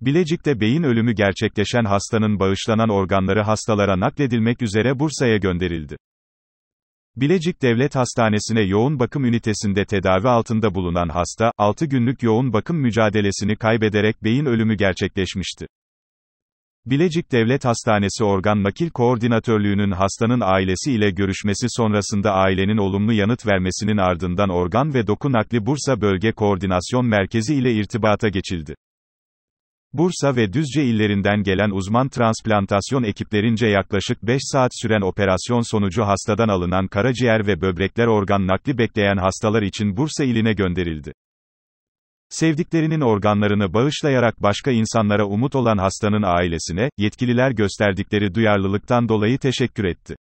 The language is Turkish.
Bilecik'te beyin ölümü gerçekleşen hastanın bağışlanan organları hastalara nakledilmek üzere Bursa'ya gönderildi. Bilecik Devlet Hastanesi'ne yoğun bakım ünitesinde tedavi altında bulunan hasta, 6 günlük yoğun bakım mücadelesini kaybederek beyin ölümü gerçekleşmişti. Bilecik Devlet Hastanesi Organ Nakil Koordinatörlüğü'nün hastanın ailesi ile görüşmesi sonrasında ailenin olumlu yanıt vermesinin ardından organ ve doku nakli Bursa Bölge Koordinasyon Merkezi ile irtibata geçildi. Bursa ve Düzce illerinden gelen uzman transplantasyon ekiplerince yaklaşık 5 saat süren operasyon sonucu hastadan alınan karaciğer ve böbrekler organ nakli bekleyen hastalar için Bursa iline gönderildi. Sevdiklerinin organlarını bağışlayarak başka insanlara umut olan hastanın ailesine, yetkililer gösterdikleri duyarlılıktan dolayı teşekkür etti.